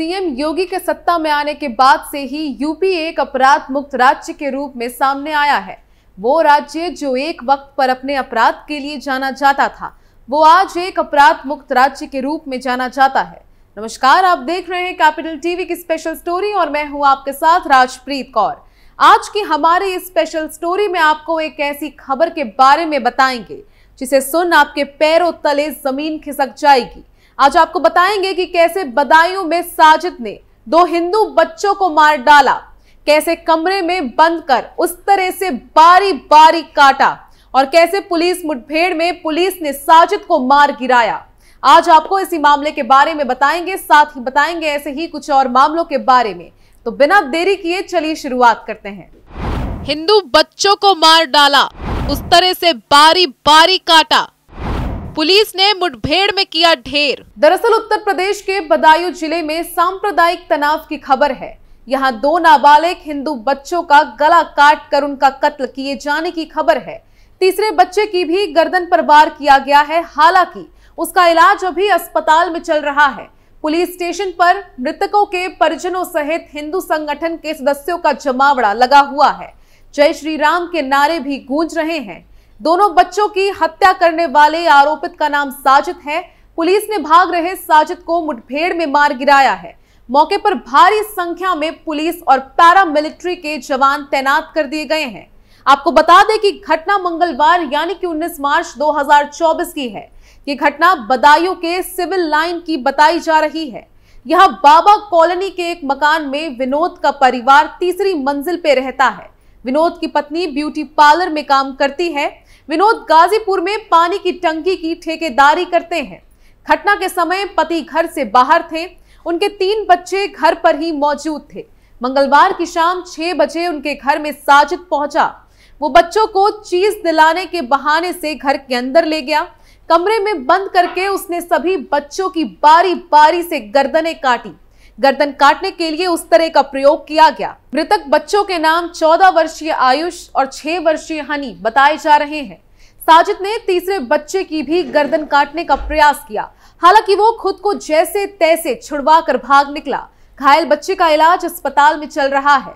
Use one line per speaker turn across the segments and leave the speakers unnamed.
CM योगी के सत्ता में आने के बाद से ही यूपी एक अपराध मुक्त राज्य के रूप में सामने आया है वो राज्य जो एक वक्त पर अपने अपराध के लिए जाना जाता था वो आज एक अपराध मुक्त राज्य के रूप में जाना जाता है नमस्कार आप देख रहे हैं कैपिटल टीवी की स्पेशल स्टोरी और मैं हूं आपके साथ राजप्रीत कौर आज की हमारे इस स्पेशल स्टोरी में आपको एक ऐसी खबर के बारे में बताएंगे जिसे सुन आपके पैरों तले जमीन खिसक जाएगी आज आपको बताएंगे कि कैसे बदायूं में साजिद ने दो हिंदू बच्चों को मार डाला कैसे कमरे में बंद कर उस तरह से बारी बारी काटा और कैसे पुलिस मुठभेड़ में पुलिस ने साजिद को मार गिराया आज आपको इसी मामले के बारे में बताएंगे साथ ही बताएंगे ऐसे ही कुछ और मामलों के बारे में तो बिना देरी किए चलिए शुरुआत करते हैं हिंदू बच्चों को मार डाला उस तरह से बारी बारी काटा पुलिस ने मुठभेड़ में किया ढेर दरअसल उत्तर प्रदेश के बदायूं जिले में सांप्रदायिक तनाव की खबर है यहाँ दो नाबालिग हिंदू बच्चों का गला काट कर उनका कत्ल किए जाने की खबर है तीसरे बच्चे की भी गर्दन पर वार किया गया है हालांकि उसका इलाज अभी अस्पताल में चल रहा है पुलिस स्टेशन पर मृतकों के परिजनों सहित हिंदू संगठन के सदस्यों का जमावड़ा लगा हुआ है जय श्री राम के नारे भी गूंज रहे हैं दोनों बच्चों की हत्या करने वाले आरोपित का नाम साजिद है पुलिस ने भाग रहे साजिद को मुठभेड़ में मार गिराया है मौके पर भारी संख्या में पुलिस और पैरामिलिट्री के जवान तैनात कर दिए गए हैं आपको बता दें कि घटना मंगलवार यानी कि 19 मार्च 2024 की है ये घटना बदायूं के सिविल लाइन की बताई जा रही है यह बाबा कॉलोनी के एक मकान में विनोद का परिवार तीसरी मंजिल पे रहता है विनोद की पत्नी ब्यूटी पार्लर में काम करती है विनोद गाजीपुर में पानी की टंकी की ठेकेदारी करते हैं घटना के समय पति घर से बाहर थे उनके तीन बच्चे घर पर ही मौजूद थे मंगलवार की शाम छह बजे उनके घर में साजिद पहुंचा वो बच्चों को चीज दिलाने के बहाने से घर के अंदर ले गया कमरे में बंद करके उसने सभी बच्चों की बारी बारी से गर्दनें काटी गर्दन काटने के लिए उस तरह का प्रयोग किया गया मृतक बच्चों के नाम चौदह वर्षीय आयुष और छह वर्षीय हनी बताए जा रहे हैं साजिद ने तीसरे बच्चे की भी गर्दन काटने का प्रयास किया हालांकि वो खुद को जैसे तैसे छुड़वा कर भाग निकला घायल बच्चे का इलाज अस्पताल में चल रहा है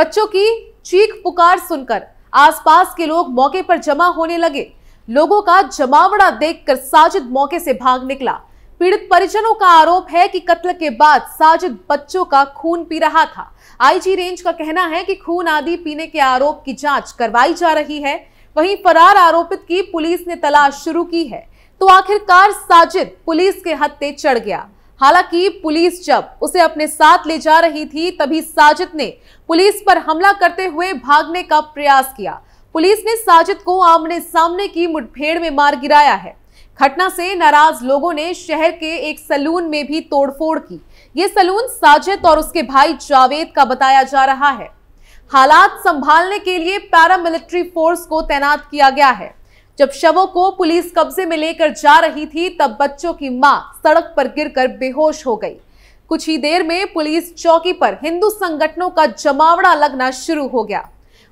बच्चों की चीख पुकार सुनकर आसपास के लोग मौके पर जमा होने लगे लोगों का जमावड़ा देखकर साजिद मौके से भाग निकला पीड़ित परिजनों का आरोप है कि कत्ल के बाद साजिद बच्चों का खून पी रहा था आईजी रेंज का कहना है कि खून आदि पीने के आरोप की जांच करवाई जा रही है वहीं फरार आरोपित की पुलिस ने तलाश शुरू की है तो आखिरकार साजिद पुलिस के हत्ते चढ़ गया हालांकि पुलिस जब उसे अपने साथ ले जा रही थी तभी साजिद ने पुलिस पर हमला करते हुए भागने का प्रयास किया पुलिस ने साजिद को आमने सामने की मुठभेड़ में मार गिराया है घटना से नाराज लोगों ने शहर के एक सलून में भी तोड़फोड़ की ये सलून साजिद और उसके भाई जावेद का बताया जा रहा है हालात संभालने के लिए पैरामिलिट्री फोर्स को तैनात किया गया है जब शवों को पुलिस कब्जे में लेकर जा रही थी तब बच्चों की मां सड़क पर गिरकर बेहोश हो गई कुछ ही देर में पुलिस चौकी पर हिंदू संगठनों का जमावड़ा लगना शुरू हो गया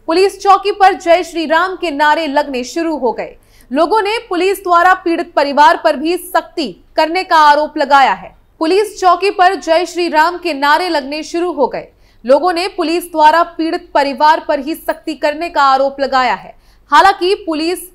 पुलिस चौकी पर जय श्री राम के नारे लगने शुरू हो गए लोगों ने पुलिस द्वारा पीड़ित परिवार पर भी सख्ती करने का आरोप लगाया है पुलिस चौकी पर जय श्री राम के नारे लगने शुरू हो गए लोगों ने पुलिस द्वारा पीड़ित परिवार पर ही सख्ती करने का आरोप लगाया है हालांकि पुलिस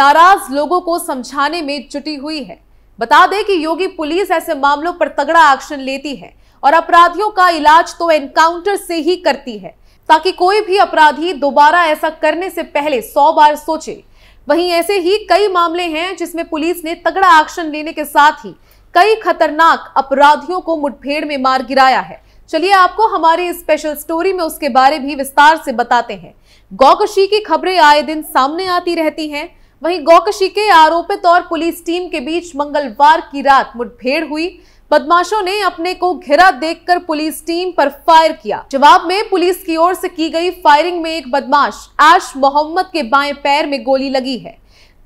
नाराज लोगों को समझाने में जुटी हुई है बता दें कि योगी पुलिस ऐसे मामलों पर तगड़ा एक्शन लेती है और अपराधियों का इलाज तो एनकाउंटर से ही करती है ताकि कोई भी अपराधी दोबारा ऐसा करने से पहले सौ बार सोचे वहीं ऐसे ही कई मामले हैं जिसमें पुलिस ने तगड़ा एक्शन लेने के साथ ही कई खतरनाक अपराधियों को मुठभेड़ में मार गिराया है चलिए आपको हमारी स्पेशल स्टोरी में उसके बारे भी विस्तार से बताते हैं गौकशी की खबरें आए दिन सामने आती रहती हैं वहीं गौकशी के आरोपित और पुलिस टीम के बीच मंगलवार की रात मुठभेड़ हुई बदमाशों ने अपने को घिरा देखकर पुलिस टीम पर फायर किया जवाब में पुलिस की ओर से की गई फायरिंग में एक बदमाश आश मोहम्मद के बाएं पैर में गोली लगी है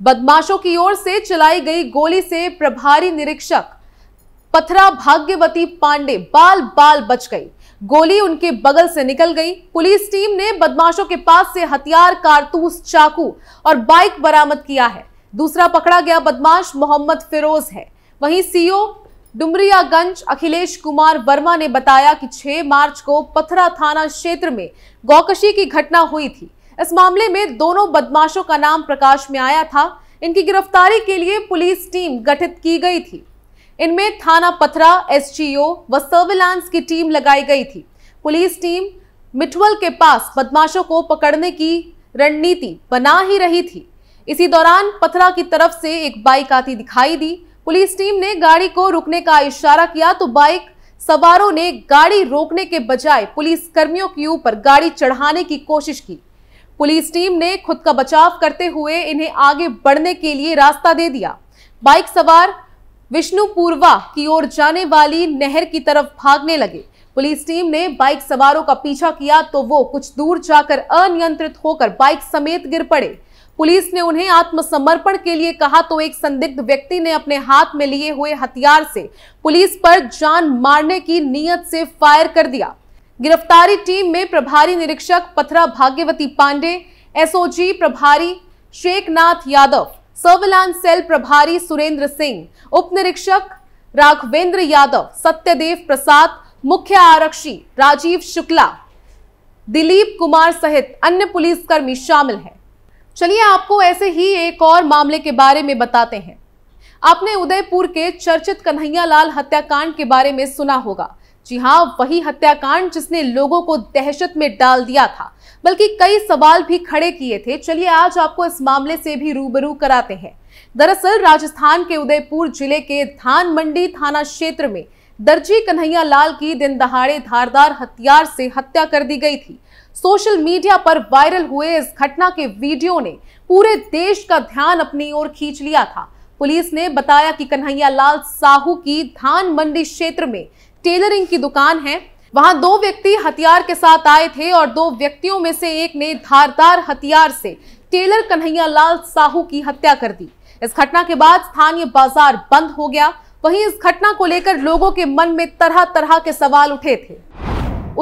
बदमाशों की ओर से चलाई गई गोली से प्रभारी निरीक्षक पथरा भाग्यवती पांडे बाल बाल बच गई गोली उनके बगल से निकल गई पुलिस टीम ने बदमाशों के पास से हथियार कारतूस चाकू और बाइक बरामद किया है दूसरा पकड़ा गया बदमाश मोहम्मद फिरोज है वहीं सीओ डुमरियागंज अखिलेश कुमार वर्मा ने बताया कि 6 मार्च को पथरा थाना क्षेत्र में गौकशी की घटना हुई थी इस मामले में दोनों बदमाशों का नाम प्रकाश में आया था इनकी गिरफ्तारी के लिए पुलिस टीम गठित की गई थी इनमें थाना पथरा एसजीओ व सर्विलांस की टीम लगाई गई थी पुलिस टीम मिठवल के पास बदमाशों को पकड़ने की रणनीति बना ही रही थी इसी दौरान पथरा की तरफ से एक बाइक आती दिखाई दी पुलिस टीम ने गाड़ी को रुकने का इशारा किया तो बाइक सवारों ने गाड़ी रोकने के बजाय पुलिस कर्मियों के ऊपर गाड़ी चढ़ाने की कोशिश की पुलिस टीम ने खुद का बचाव करते हुए इन्हें आगे बढ़ने के लिए रास्ता दे दिया बाइक सवार विष्णुपूर्वा की ओर जाने वाली नहर की तरफ भागने लगे पुलिस टीम ने बाइक सवारों का पीछा किया तो वो कुछ दूर जाकर अनियंत्रित होकर बाइक समेत गिर पड़े पुलिस ने उन्हें आत्मसमर्पण के लिए कहा तो एक संदिग्ध व्यक्ति ने अपने हाथ में लिए हुए हथियार से पुलिस पर जान मारने की नीयत से फायर कर दिया गिरफ्तारी टीम में प्रभारी निरीक्षक पथरा भाग्यवती पांडे एसओजी प्रभारी शेखनाथ यादव सर्विलांस सेल प्रभारी सुरेंद्र सिंह उप निरीक्षक राघवेंद्र यादव सत्यदेव प्रसाद मुख्य आरक्षी राजीव शुक्ला दिलीप कुमार सहित अन्य पुलिसकर्मी शामिल हैं चलिए आपको ऐसे ही एक और मामले के बारे में बताते हैं आपने उदयपुर के चर्चित कन्हैया लाल हत्याकांड के बारे में सुना होगा जी हाँ वही हत्याकांड जिसने लोगों को दहशत में डाल दिया था बल्कि कई सवाल भी खड़े किए थे चलिए आज आपको इस मामले से भी रूबरू कराते हैं दरअसल राजस्थान के उदयपुर जिले के धान मंडी थाना क्षेत्र में दर्जी कन्हैया लाल की दिन दहाड़े धारदार हथियार से हत्या कर दी गई थी सोशल मीडिया पर वायरल हुए इस घटना के वीडियो ने पूरे देश का ध्यान अपनी ओर खींच लिया था पुलिस ने बताया कि कन्हैया लाल साहू की धान मंडी क्षेत्र में टेलरिंग की दुकान है वहां दो व्यक्ति हथियार के साथ आए थे और दो व्यक्तियों में से एक ने धारदार हथियार से टेलर कन्हैया लाल साहू की हत्या कर दी इस घटना के बाद स्थानीय बाजार बंद हो गया वहीं इस घटना को लेकर लोगों के मन में तरह तरह के सवाल उठे थे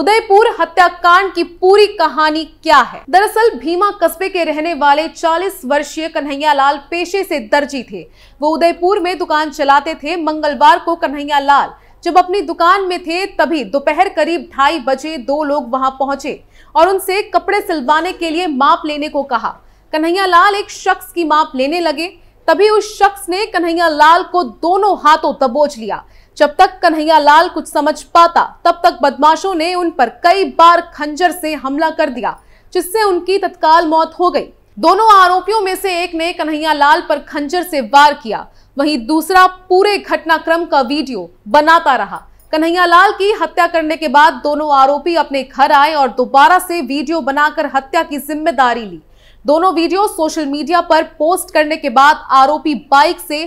उदयपुर हत्याकांड की पूरी कहानी क्या है दरअसल भीमा कस्बे के रहने वाले 40 वर्षीय कन्हैया लाल पेशे से दर्जी थे वो उदयपुर में दुकान चलाते थे मंगलवार को कन्हैया लाल जब अपनी दुकान में थे तभी दोपहर करीब ढाई बजे दो लोग वहां पहुंचे और उनसे कपड़े सिलवाने के लिए माप लेने को कहा कन्हैया लाल एक शख्स की माप लेने लगे तभी उस शख्स ने कन्हैया लाल को दोनों हाथों दबोच लिया जब तक कन्हैया लाल कुछ समझ पाता तब तक बदमाशों ने उन पर कई बार खंजर से हमला कर दिया जिससे उनकी तत्काल मौत हो गई दोनों आरोपियों में से एक ने कन्हैया लाल पर खंजर से वार किया वहीं दूसरा पूरे घटनाक्रम का वीडियो बनाता रहा कन्हैया लाल की हत्या करने के बाद दोनों आरोपी अपने घर आए और दोबारा से वीडियो बनाकर हत्या की जिम्मेदारी ली दोनों वीडियो सोशल मीडिया पर पोस्ट करने के बाद आरोपी बाइक से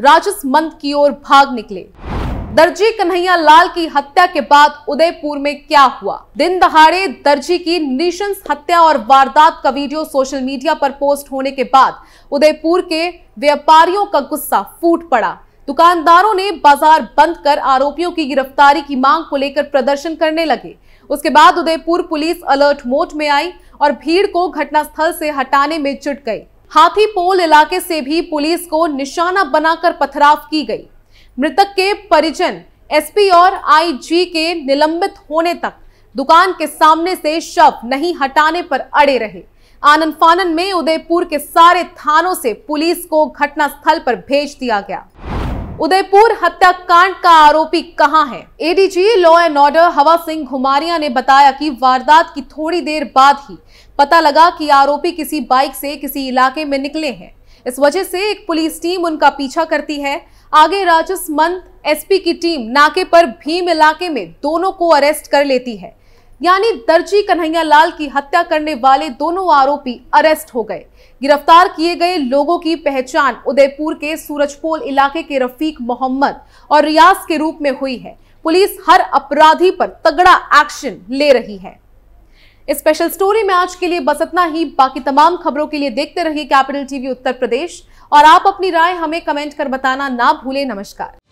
राजसमंद की ओर भाग निकले दर्जी कन्हैया लाल की हत्या के बाद उदयपुर में क्या हुआ दिन दहाड़े दर्जी की निशंस हत्या और वारदात का वीडियो सोशल मीडिया पर पोस्ट होने के बाद उदयपुर के व्यापारियों का गुस्सा फूट पड़ा दुकानदारों ने बाजार बंद कर आरोपियों की गिरफ्तारी की मांग को लेकर प्रदर्शन करने लगे उसके बाद उदयपुर पुलिस अलर्ट मोड में आई और भीड़ को घटनास्थल से हटाने में जुट गई हाथी पोल इलाके से भी पुलिस को निशाना बनाकर पथराव की गई मृतक के परिजन एसपी और आईजी के निलंबित होने तक दुकान के सामने से शव नहीं हटाने पर अड़े रहे आनंद फानन में उदयपुर के सारे थानों से पुलिस को घटनास्थल पर भेज दिया गया उदयपुर हत्याकांड का आरोपी कहां है एडीजी लॉ एंड ऑर्डर हवा सिंह घुमारिया ने बताया कि वारदात की थोड़ी देर बाद ही पता लगा कि आरोपी किसी बाइक से किसी इलाके में निकले हैं इस वजह से एक पुलिस टीम उनका पीछा करती है आगे राजसमंत एसपी की टीम नाके पर भीम इलाके में दोनों को अरेस्ट कर लेती है यानी दर्जी कन्हैया लाल की हत्या करने वाले दोनों आरोपी अरेस्ट हो गए गिरफ्तार किए गए लोगों की पहचान उदयपुर के सूरजपोल इलाके के रफीक मोहम्मद और रियाज के रूप में हुई है पुलिस हर अपराधी पर तगड़ा एक्शन ले रही है इस स्पेशल स्टोरी में आज के लिए बस इतना ही बाकी तमाम खबरों के लिए देखते रहिए कैपिटल टीवी उत्तर प्रदेश और आप अपनी राय हमें कमेंट कर बताना ना भूलें नमस्कार